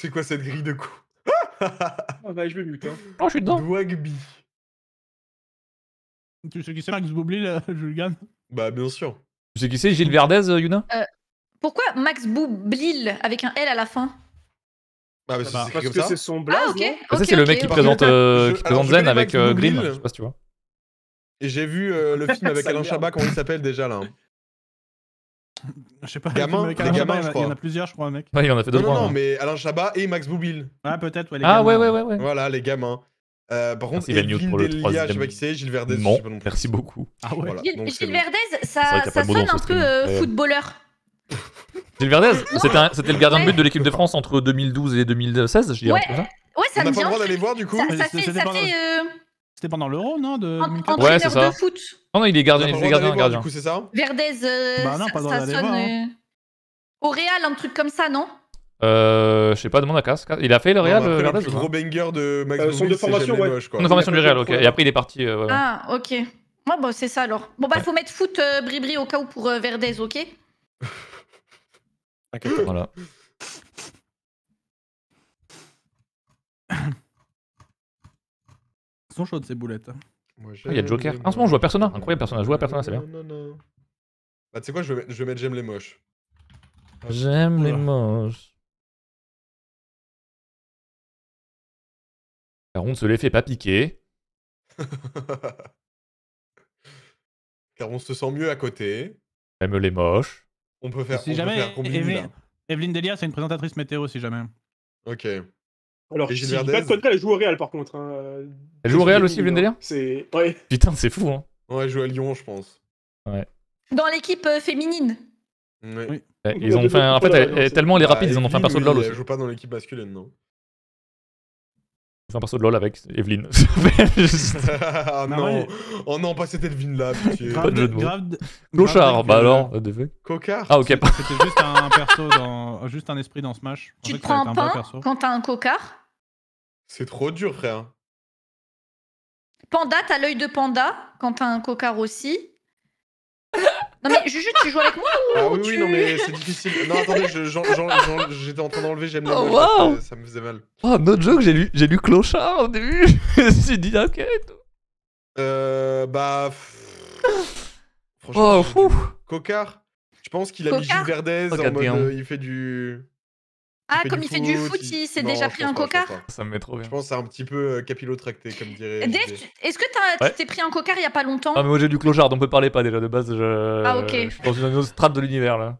C'est quoi cette grille de coups Ah oh, bah, je vais mute. Hein. Oh, je suis dedans. Dwagby. Tu sais qui c'est Max Boublil, euh, le Julgan Bah, bien sûr. Tu sais qui c'est Gilles Verdez, euh, Yuna euh, Pourquoi Max Boublil avec un L à la fin bah, parce que c'est son ah, blaze. Ah, ok. c'est le mec qui présente, Zen avec Green. Je sais pas si tu vois. Et j'ai vu le film avec Alain Chabat, comment il s'appelle déjà là. Hein. Je sais pas. Gamin, gamins, Il y en a plusieurs, je crois, mec. Ouais, il en a fait deux. Non, non, mais Alain Chabat et Max Boublil. Ah, peut-être, ouais, les Ah, gamins, ouais, ouais, ouais, ouais. Voilà, les gamins. Euh, par contre, Merci pour le Delia, je sais pas qui c'est, Gilles Verdez. Non, je merci beaucoup. Ah ouais. Gilles, euh, Verdez, ça, ça sonne un peu euh, footballeur. Gilles Verdez, c'était le gardien de but de l'équipe de France entre 2012 et 2016, je dirais. Ouais, ça. Ouais, ça On n'a pas le droit d'aller voir du coup. Ça, fait, ça fait, c'était pendant l'Euro, non de... ouais, c'est ça. De foot. Non, non, il est gardien. Il est gardien, gardien. Du coup, c'est ça Verdez, euh, bah non, pas ça, ça sonne. Hein. Euh, au Real, un truc comme ça, non euh, je sais pas, demande à Casse. Il a fait le Real euh, un Le gros banger de euh, Son de formation, ouais. Son de formation du Real, ok. Et après, il est parti. Ah, ok. Moi, bon, c'est ça alors. Bon, bah, il faut mettre foot bribri au cas où pour Verdez, ok Voilà. chaudes ces boulettes. Ah, il y a Joker. en ce moment, je vois Persona. Incroyable Persona. Je vois Persona, c'est bien. Non, Bah, tu sais quoi, je vais, je mettre J'aime les moches. Ah, J'aime les moches. Car on ne se les fait pas piquer. Car on se sent mieux à côté. J'aime les moches. On peut faire. Si jamais, Evelyne Delia, c'est une présentatrice météo, si jamais. Ok. Alors, si pas de contraire, elle joue au Real par contre. Hein. Elle joue au Real aussi, Blendelia hein. C'est. Ouais. Putain, c'est fou, hein. Ouais, elle joue à Lyon, je pense. Ouais. Dans l'équipe euh, féminine. Eh, oui. Ils ont fait. En fait, tellement elle est bah, rapide, ils ont fait un perso de LoL aussi. Elle joue pas dans l'équipe masculine, non fait un perso de LoL avec Evelyne. ah non, non Oh non, pas cette Evelyne là, putain. Grave, bah alors, Cocard Ah ok. C'était juste un perso, dans, juste un esprit dans Smash. tu te prends un pain quand t'as un cocard c'est trop dur, frère. Panda, t'as l'œil de panda quand t'as un cocard aussi. Non mais Juju, tu joues avec moi ou Ah oui, oui, non mais c'est difficile. Non, attendez, j'étais en train d'enlever, j'aime oh, wow. ça, me faisait mal. Oh, notre joke, j'ai lu, lu Clochard au début. je me suis dit, ok. Euh, bah. Oh, franchement, oh, fou. Cocard Je pense qu'il a mis Gilles Verdez en mode. Euh, il fait du. Ah, comme il fait du foot, il s'est déjà pris un cocard Ça me met trop bien. Je pense que c'est un petit peu euh, capillotracté, comme dirait. est-ce que tu t'es pris un cocard il y a pas longtemps Ah, mais moi j'ai du clochard, on peut parler pas déjà. De base, je, ah, ok. dans une autre strate de l'univers là.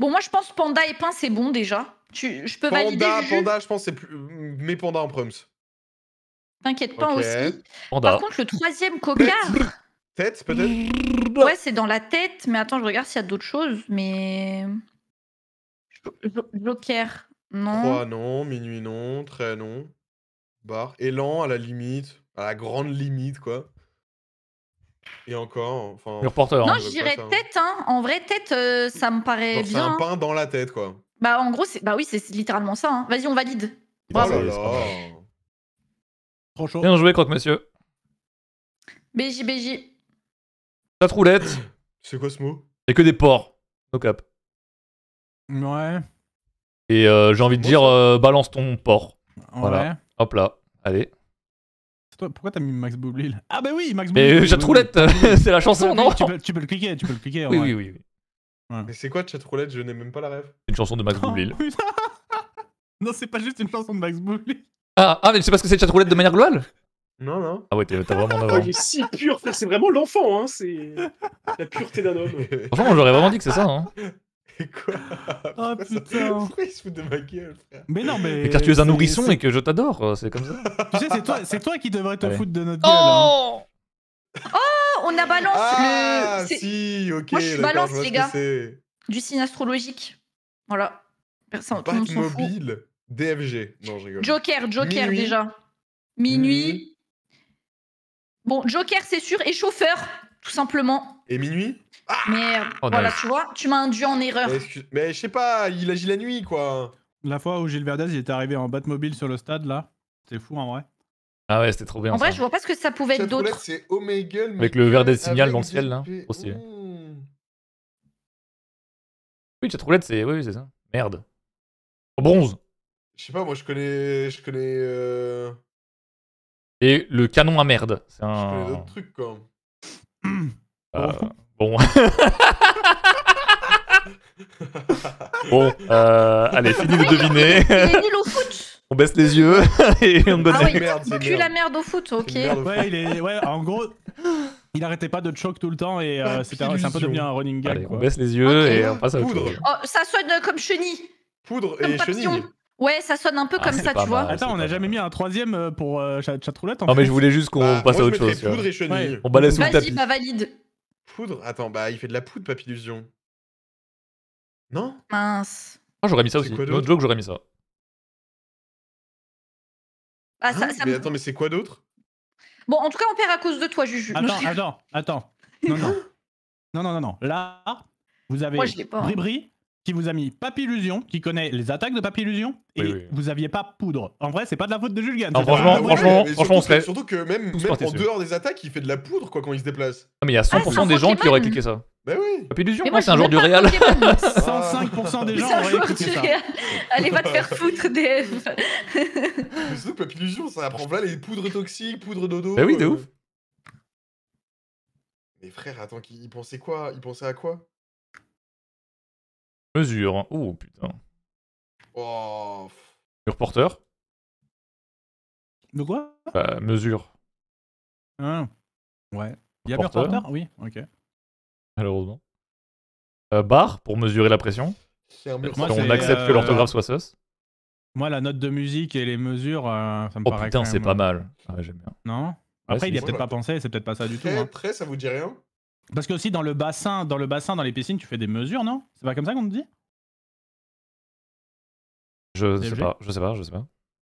Bon, moi je pense Panda et Pain, c'est bon déjà. Tu, je peux valider. Panda, je pense c'est plus. Mm, mais Panda en proms. T'inquiète pas aussi. Panda. Par contre, le troisième cocard. tête, peut-être Ouais, c'est dans la tête, mais attends, je regarde s'il y a d'autres choses, mais. Joker, non. 3, non. Minuit, non. Très, non. Bar. Élan, à la limite. À la grande limite, quoi. Et encore, enfin. Le reporter. Non, hein. je dirais tête, hein. En vrai, tête, euh, ça me paraît bien. c'est un hein. pain dans la tête, quoi. Bah, en gros, c'est... bah oui, c'est littéralement ça. hein. Vas-y, on valide. Oh Bravo. là Bien joué, croque-monsieur. BJ, BJ. La roulette, C'est quoi ce mot et que des porcs. No cap. Ouais. Et euh, j'ai envie de dire, euh, balance ton porc. Voilà. Hop là. Allez. Pourquoi t'as mis Max Boublil Ah bah oui, Max Boublil. Mais chatroulette, euh, c'est la chanson, non tu peux, le cliquer, tu peux le cliquer. oui, oui, oui, Mais c'est quoi chatroulette Je n'ai même pas la rêve. C'est une chanson de Max oh, Boublil. non, c'est pas juste une chanson de Max Boublil. Ah, ah, mais c'est parce que c'est chatroulette de manière globale non, non. Ah ouais, t'as vraiment d'avant. Ah, il est si pur, c'est vraiment l'enfant, hein, c'est la pureté d'un homme. Franchement, j'aurais vraiment dit que c'est ça. Hein quoi Ah putain Pourquoi il se fout de ma gueule, frère Mais non, mais. car tu es un nourrisson et que je t'adore, euh, c'est comme ça. Tu sais, c'est toi, toi qui devrais te foutre de notre gueule. Hein. Oh Oh, on a balance ah, si, ok. Moi, je balance, les gars. Du signe astrologique. Voilà. Personne, ne tout mobile, DFG. Non, je rigole. Joker, Joker déjà. Minuit. Bon, Joker, c'est sûr, et chauffeur tout simplement. Et minuit ah Mais euh, oh, voilà, tu vois, tu m'as induit en erreur. Mais, je sais pas, il agit la nuit, quoi. La fois où Gilles Verdez, il était arrivé en Batmobile sur le stade, là, c'est fou, en vrai. Ah ouais, c'était trop bien. En vrai, je vois pas ce que ça pouvait être d'autre. c'est Avec le Verdez signal dans le ciel, là. Aussi. Mmh. Oui, roulette c'est oui, c'est ça. Merde. bronze. Je sais pas, moi, je connais... Je connais... Euh, Et le canon à merde. C'est un... Je connais d'autres trucs, quoi. Euh, bon. bon, euh, allez, finis de deviner. Il est nul au foot. On baisse les yeux et on donne ah la merde, la merde au foot, ok. ouais, Il est, ouais, en gros, il arrêtait pas de choc tout le temps et euh, ah, c'est un, peu devenu un running gag. on baisse les yeux et on passe à autre chose. Oh, ça sonne comme chenille. Poudre et chenille. Ouais, ça sonne un peu ah, comme ça, tu vois. Attends, on n'a jamais mis un troisième pour chat chatroulette. En non, mais je voulais juste qu'on bah, passe à autre chose. Ouais. On balance sous le tapis. Vas-y, pas valide. Poudre Attends, bah il fait de la poudre, Papillusion. Non Mince. j'aurais mis ça aussi. L'autre Notre joke, j'aurais mis ça. Ah, ça, ah, ça mais attends, mais c'est quoi d'autre Bon, en tout cas, on perd à cause de toi, Juju. Attends, attends, attends. Non, non. Non, non, non, Là, vous avez Moi, je hein qui vous a mis Papillusion, qui connaît les attaques de Papillusion, et vous aviez pas Poudre. En vrai, c'est pas de la faute de Julian. Non, franchement, franchement, franchement, on se Surtout que même, même en dehors des attaques, il fait de la poudre quoi quand il se déplace. Ah, mais il y a 100% ah, des gens qui auraient cliqué ça. Bah oui. Papillusion, moi, c'est un joueur ah. du Real. 105% des gens auraient cliqué ça. Allez, va te faire foutre, DF. Mais surtout, Papillusion, ça apprend Voilà les poudres toxiques, poudres dodo. Bah oui, de euh. ouf. Mais frère, attends, il pensait quoi Il pensait à quoi Mesure. Oh putain. Oh. De quoi bah, Mesure. Ah. Ouais. Il y a mur porteur Oui, ok. Malheureusement. Euh, barre pour mesurer la pression. Un on accepte que euh, l'orthographe soit sauce. Moi, la note de musique et les mesures, euh, ça me oh, Oh putain, c'est pas euh, mal. Ah, j'aime bien. Non Après, il y a peut-être pas pensé, c'est peut-être pas ça du tout. Très, après, hein. ça vous dit rien parce que aussi dans le bassin, dans le bassin, dans les piscines, tu fais des mesures, non C'est pas comme ça qu'on te dit Je sais pas, je sais pas, je sais pas.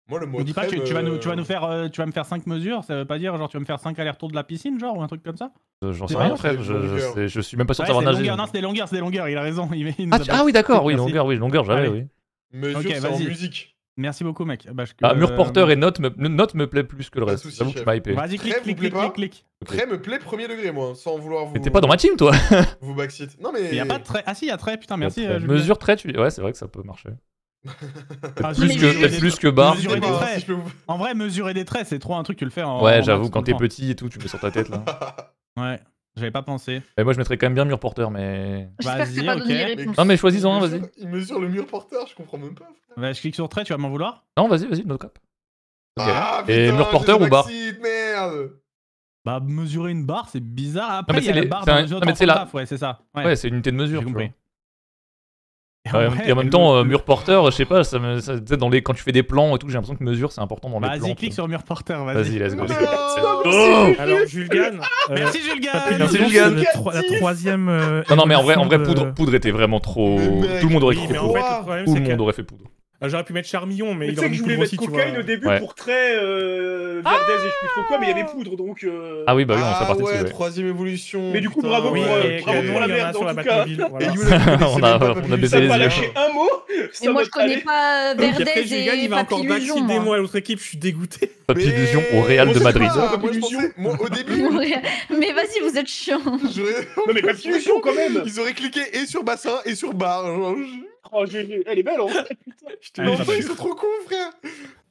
Moi, le mot dis pas, tu, tu, vas nous, tu vas faire, euh, tu vas me faire 5 mesures, ça veut pas dire genre tu vas me faire 5 allers-retours de la piscine, genre, ou un truc comme ça euh, J'en sais rien, frère, je, je, suis même pas sûr de savoir nager. Non, c'est des longueurs, c'est des longueurs, il a raison. Ah, ah, oui, d'accord, oui, longueur, oui, longueur, j'avais, oui. Mesures, c'est en musique. Merci beaucoup, mec. Bah, ah, mur euh, porteur et note me, note me plaît plus que le reste. J'avoue que je Vas-y, clique, clique, clique, clique. Très me plaît premier degré, moi, sans vouloir vous. Mais t'es pas dans ma team, toi Vous backseat. Non, mais. Il y a pas Ah, si, il y a Trey, putain, merci. Euh, mesure trait, tu. Ouais, c'est vrai que ça peut marcher. Ah, plus que, bar. plus que barre. En vrai, mesurer des traits, c'est trop un truc, tu le fais en. Ouais, j'avoue, quand t'es petit et tout, tu le mets sur ta tête là. ouais, j'avais pas pensé. Et moi, je mettrais quand même bien mur porteur, mais. Vas-y, ok. Non, mais choisis-en un, vas-y. Il mesure le mur porteur, je comprends même pas. Bah, je clique sur trait, tu vas m'en vouloir Non, vas-y, vas-y, notre cap. Ah, et mur porteur ou bar. Bah, mesurer une barre, c'est bizarre. Après, il y a la barre c'est la... ouais, c'est ça. Ouais, c'est une unité de mesure. tu Et, et en même temps, euh, mur porteur, je sais pas, ça me, dans les, quand tu fais des plans et tout, j'ai l'impression que mesure c'est important dans les plans. Vas-y, clique sur mur porteur, vas-y. Vas-y, let's go. Oh Alors, Julgan. Euh, Merci, Julgan. Merci, Julgan. La troisième. Euh, non, non, mais en vrai, en vrai poudre, poudre était vraiment trop. Tout le monde aurait fait poudre. Tout le monde aurait fait poudre. Ah, j'aurais pu mettre Charmillon, mais, mais il aurait que je voulais mettre aussi, cocaïne au début pour très euh, Verdez ah et je sais plus trop quoi, mais il y avait Poudre, donc. Euh. Ah oui, bah oui, on s'est parti dessus. troisième évolution. Mais du coup, bravo pour, euh, la merde en tout cas. on a baisé les yeux. un mot. Et moi, je connais pas Verdez et Papillusion. Il va encore hein. moi à l'autre équipe, je suis dégoûté. illusion au Real de Madrid. Moi, au début. Mais vas-y, vous êtes chiants Non, mais Papillusion quand même. Ils auraient cliqué et sur bassin et sur bar. Oh, elle est belle en fait, putain. ils sont trop cons, frère.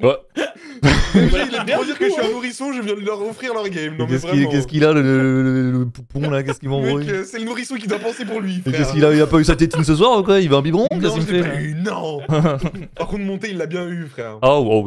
Ouais. Déjà, il aime bien dire que je suis un nourrisson, je viens de leur offrir leur game. Non, Qu'est-ce qu'il a, le, poupon là Qu'est-ce qu'il m'envoie euh, c'est le nourrisson qui doit penser pour lui, Et Qu'est-ce qu'il a Il a pas eu sa tétine ce soir ou quoi Il veut un biberon Qu'est-ce non, qu'il non Par contre, monter, il l'a bien eu, frère. Ah, wow,